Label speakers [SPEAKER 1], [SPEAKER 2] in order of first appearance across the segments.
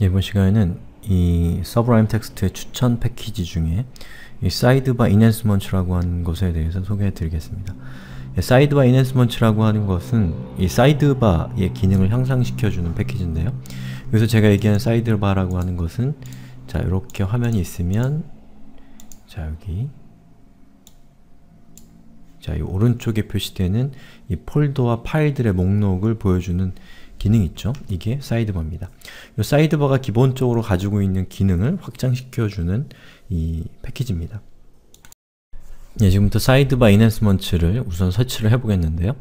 [SPEAKER 1] 이번 시간에는 이 서브라임 텍스트의 추천 패키지 중에 이 사이드바 인핸스먼츠라고 하는 것에 대해서 소개해 드리겠습니다. 예, 사이드바 인핸스먼츠라고 하는 것은 이 사이드바의 기능을 향상시켜주는 패키지인데요. 그래서 제가 얘기한 사이드바라고 하는 것은 자 이렇게 화면이 있으면 자 여기 자이 오른쪽에 표시되는 이 폴더와 파일들의 목록을 보여주는 기능 있죠? 이게 사이드버입니다. 이 사이드버가 기본적으로 가지고 있는 기능을 확장시켜주는 이 패키지입니다. 예, 지금부터 사이드바 인핸스먼츠를 우선 설치를 해보겠는데요.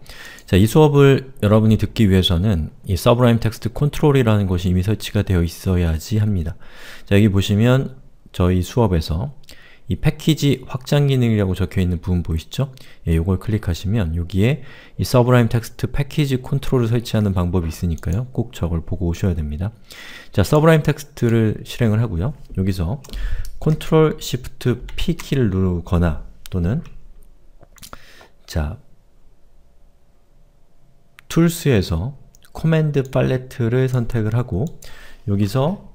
[SPEAKER 1] 자, 이 수업을 여러분이 듣기 위해서는 이 서브라임 텍스트 컨트롤이라는 것이 이미 설치가 되어 있어야지 합니다. 자, 여기 보시면 저희 수업에서 이 패키지 확장 기능이라고 적혀있는 부분 보이시죠? 예, 요걸 클릭하시면 여기에 이 서브라임 텍스트 패키지 컨트롤을 설치하는 방법이 있으니까요. 꼭 저걸 보고 오셔야 됩니다. 자, 서브라임 텍스트를 실행을 하고요. 여기서 컨트롤 시프트 P 키를 누르거나 또는 자, 툴스에서 코맨드 팔레트를 선택을 하고 여기서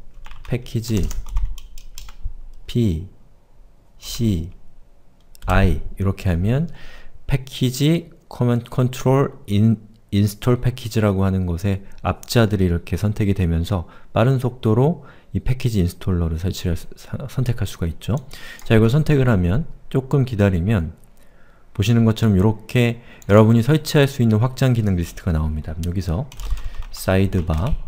[SPEAKER 1] 패키지 p C, I 이렇게 하면 패키지 커먼 컨트롤 인 인스톨 패키지라고 하는 것에 앞자들이 이렇게 선택이 되면서 빠른 속도로 이 패키지 인스톨러를 설치를 선택할 수가 있죠. 자, 이걸 선택을 하면 조금 기다리면 보시는 것처럼 이렇게 여러분이 설치할 수 있는 확장 기능 리스트가 나옵니다. 여기서 사이드바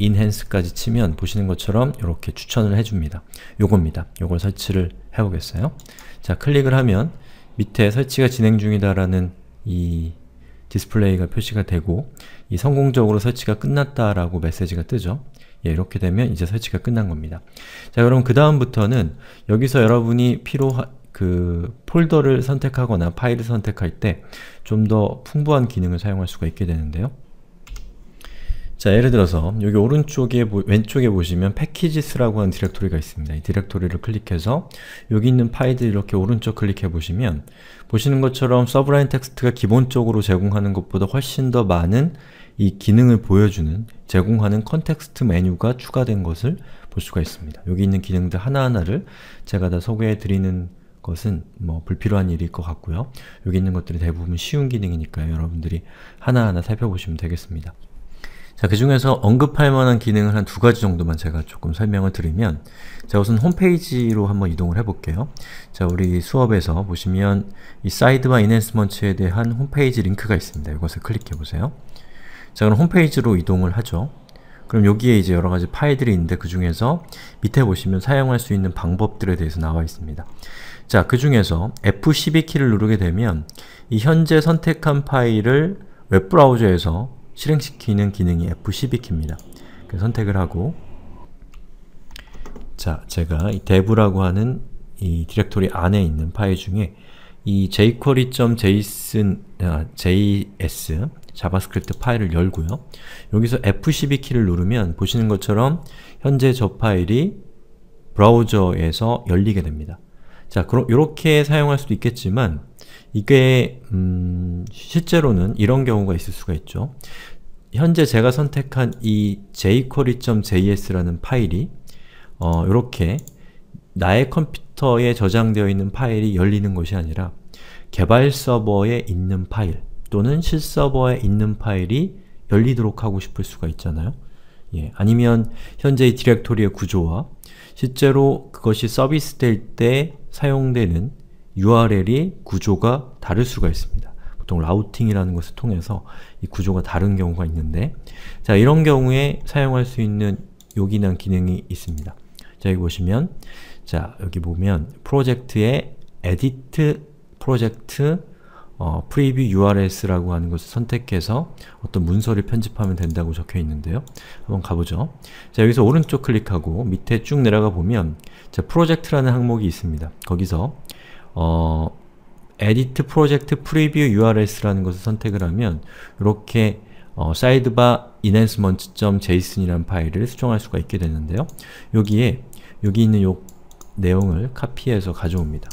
[SPEAKER 1] 인핸스까지 치면 보시는 것처럼 이렇게 추천을 해줍니다. 요겁니다. 요걸 설치를 해보겠어요. 자, 클릭을 하면 밑에 설치가 진행 중이다라는 이 디스플레이가 표시가 되고 이 성공적으로 설치가 끝났다라고 메시지가 뜨죠. 예, 이렇게 되면 이제 설치가 끝난 겁니다. 자, 그럼 그 다음부터는 여기서 여러분이 필요한 그 폴더를 선택하거나 파일을 선택할 때 좀 더 풍부한 기능을 사용할 수가 있게 되는데요. 자 예를 들어서 여기 오른쪽에 보, 왼쪽에 보시면 패키지스라고 하는 디렉토리가 있습니다. 이 디렉토리를 클릭해서 여기 있는 파일들 이렇게 오른쪽 클릭해 보시면 보시는 것처럼 서브라인 텍스트가 기본적으로 제공하는 것보다 훨씬 더 많은 이 기능을 보여주는 제공하는 컨텍스트 메뉴가 추가된 것을 볼 수가 있습니다. 여기 있는 기능들 하나하나를 제가 다 소개해 드리는 것은 뭐 불필요한 일일 것 같고요. 여기 있는 것들이 대부분 쉬운 기능이니까요. 여러분들이 하나하나 살펴보시면 되겠습니다. 자, 그 중에서 언급할 만한 기능을 한 두 가지 정도만 제가 조금 설명을 드리면 자, 우선 홈페이지로 한번 이동을 해볼게요. 자, 우리 수업에서 보시면 이 사이드와 인핸스먼츠에 대한 홈페이지 링크가 있습니다. 이것을 클릭해보세요. 자, 그럼 홈페이지로 이동을 하죠. 그럼 여기에 이제 여러가지 파일들이 있는데 그 중에서 밑에 보시면 사용할 수 있는 방법들에 대해서 나와 있습니다. 자, 그 중에서 F12키를 누르게 되면 이 현재 선택한 파일을 웹브라우저에서 실행시키는 기능이 F12키입니다. 그 선택을 하고 자, 제가 이 dev라고 하는 이 디렉토리 안에 있는 파일 중에 이 jquery.json, 아, js 자바스크립트 파일을 열고요. 여기서 F12 키를 누르면 보시는 것처럼 현재 저 파일이 브라우저에서 열리게 됩니다. 자, 그럼 이렇게 사용할 수도 있겠지만 이게 음, 실제로는 이런 경우가 있을 수가 있죠. 현재 제가 선택한 이 jquery.js라는 파일이 어, 이렇게 나의 컴퓨터에 저장되어 있는 파일이 열리는 것이 아니라 개발 서버에 있는 파일 또는 실서버에 있는 파일이 열리도록 하고 싶을 수가 있잖아요. 예, 아니면 현재 이 디렉토리의 구조와 실제로 그것이 서비스 될 때 사용되는 URL이 구조가 다를 수가 있습니다. 보통 라우팅이라는 것을 통해서 이 구조가 다른 경우가 있는데 자, 이런 경우에 사용할 수 있는 요긴한 기능이 있습니다. 자, 여기 보시면 자, 여기 보면 프로젝트의 edit 프로젝트 어, preview urls라고 하는 것을 선택해서 어떤 문서를 편집하면 된다고 적혀 있는데요. 한번 가보죠. 자, 여기서 오른쪽 클릭하고 밑에 쭉 내려가 보면 자, 프로젝트라는 항목이 있습니다. 거기서 어, edit project preview urls라는 것을 선택을 하면 이렇게 어, 사이드바 enhancement.json이라는 파일을 수정할 수가 있게 되는데요. 여기에 여기 있는 요 내용을 카피해서 가져옵니다.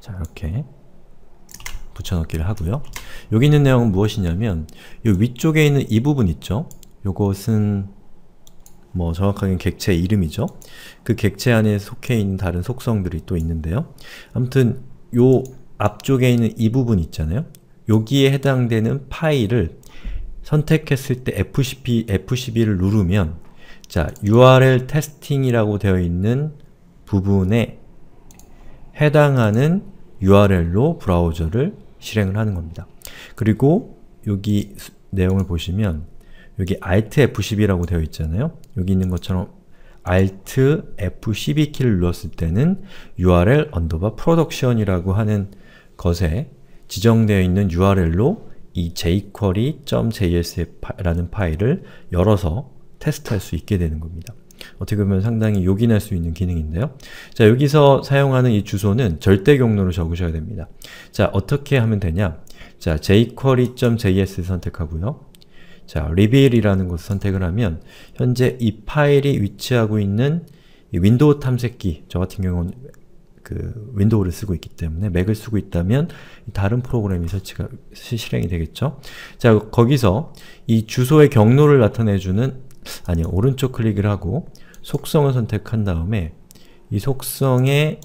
[SPEAKER 1] 자, 이렇게 붙여넣기를 하고요. 여기 있는 내용은 무엇이냐면 이 위쪽에 있는 이 부분 있죠? 요것은 뭐 정확하게는 객체 이름이죠. 그 객체 안에 속해 있는 다른 속성들이 또 있는데요. 아무튼 요 앞쪽에 있는 이 부분 있잖아요. 여기에 해당되는 파일을 선택했을 때 f c p F12를 누르면 자, URL t t e s i n g 이라고 되어 있는 부분에 해당하는 URL로 브라우저를 실행을 하는 겁니다. 그리고 여기 내용을 보시면 여기 Alt F10이라고 되어 있잖아요. 여기 있는 것처럼 Alt F12 키를 눌렀을 때는 URL 언더바 production이라고 하는 것에 지정되어 있는 URL로 이 jquery.js라는 파일을 열어서 테스트할 수 있게 되는 겁니다. 어떻게 보면 상당히 요긴할 수 있는 기능인데요. 자, 여기서 사용하는 이 주소는 절대 경로로 적으셔야 됩니다. 자, 어떻게 하면 되냐? 자, jquery.js 선택하고요. 자, reveal이라는 것을 선택을 하면 현재 이 파일이 위치하고 있는 윈도우 탐색기, 저 같은 경우는 그 윈도우를 쓰고 있기 때문에 맥을 쓰고 있다면 다른 프로그램이 설치가 실행이 되겠죠. 자, 거기서 이 주소의 경로를 나타내주는 아니, 오른쪽 클릭을 하고 속성을 선택한 다음에 이 속성에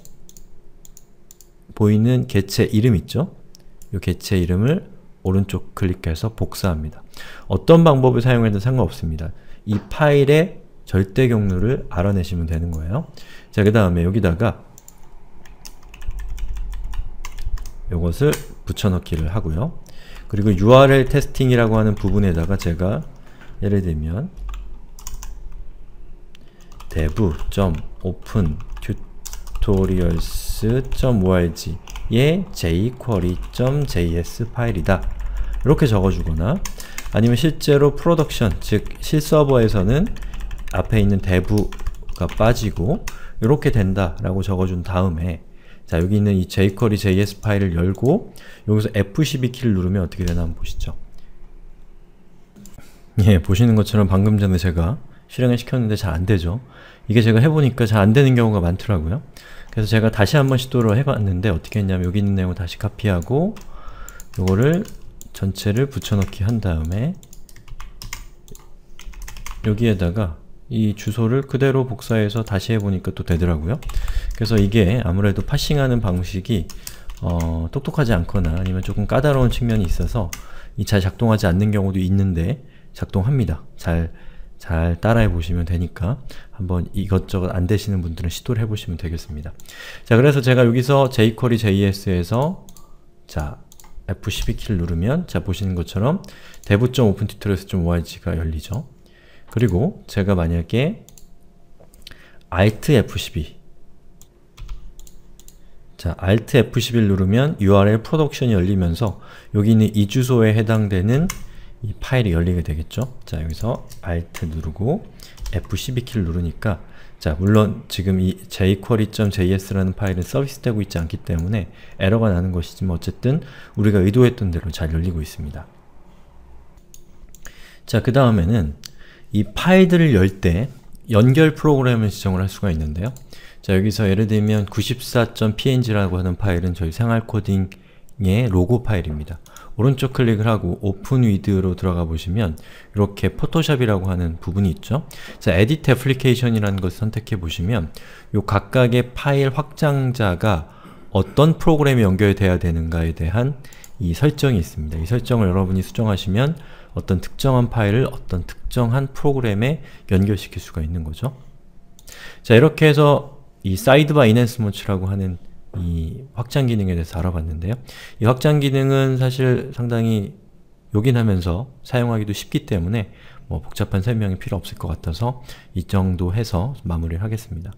[SPEAKER 1] 보이는 개체 이름 있죠? 이 개체 이름을 오른쪽 클릭해서 복사합니다. 어떤 방법을 사용해도 상관없습니다. 이 파일의 절대 경로를 알아내시면 되는 거예요. 자, 그 다음에 여기다가 이것을 붙여넣기를 하고요. 그리고 URL 테스팅이라고 하는 부분에다가 제가 예를 들면 dev.opentutorials.org 예 jQuery.js 파일이다 이렇게 적어주거나 아니면 실제로 프로덕션, 즉 실서버에서는 앞에 있는 대부가 빠지고 이렇게 된다 라고 적어준 다음에 자 여기 있는 이 jQuery JS 파일을 열고 여기서 F12 키를 누르면 어떻게 되나 한번 보시죠. 예, 보시는 것처럼 방금 전에 제가 실행을 시켰는데 잘 안되죠? 이게 제가 해보니까 잘 안되는 경우가 많더라고요. 그래서 제가 다시 한 번 시도를 해봤는데 어떻게 했냐면 여기 있는 내용을 다시 카피하고 요거를 전체를 붙여넣기 한 다음에 여기에다가 이 주소를 그대로 복사해서 다시 해보니까 또 되더라고요. 그래서 이게 아무래도 파싱하는 방식이 어, 똑똑하지 않거나 아니면 조금 까다로운 측면이 있어서 이잘 작동하지 않는 경우도 있는데 작동합니다. 잘잘 따라해 보시면 되니까 한번 이것저것 안 되시는 분들은 시도를 해 보시면 되겠습니다. 자, 그래서 제가 여기서 jQuery JS에서 자, F12 키를 누르면 자, 보시는 것처럼 dev.opentutorials.org가 열리죠. 그리고 제가 만약에 alt F12 자, alt F11 누르면 URL 프로덕션이 열리면서 여기 있는 이 주소에 해당되는 이 파일이 열리게 되겠죠? 자, 여기서 Alt 누르고 F12키를 누르니까 자, 물론 지금 이 jquery.js라는 파일은 서비스되고 있지 않기 때문에 에러가 나는 것이지만 어쨌든 우리가 의도했던 대로 잘 열리고 있습니다. 자, 그 다음에는 이 파일들을 열 때 연결 프로그램을 지정을 할 수가 있는데요. 자, 여기서 예를 들면 94.png라고 하는 파일은 저희 생활코딩 예, 로고 파일입니다. 오른쪽 클릭을 하고 오픈 위드로 들어가 보시면 이렇게 포토샵이라고 하는 부분이 있죠. 자, 에디트 애플리케이션이라는 것을 선택해 보시면 요 각각의 파일 확장자가 어떤 프로그램이 연결돼야 되는가에 대한 이 설정이 있습니다. 이 설정을 여러분이 수정하시면 어떤 특정한 파일을 어떤 특정한 프로그램에 연결시킬 수가 있는 거죠. 자, 이렇게 해서 이 사이드 바이낸스 모츠라고 하는 이 확장 기능에 대해서 알아봤는데요. 이 확장 기능은 사실 상당히 요긴하면서 사용하기도 쉽기 때문에 뭐 복잡한 설명이 필요 없을 것 같아서 이 정도 해서 마무리를 하겠습니다.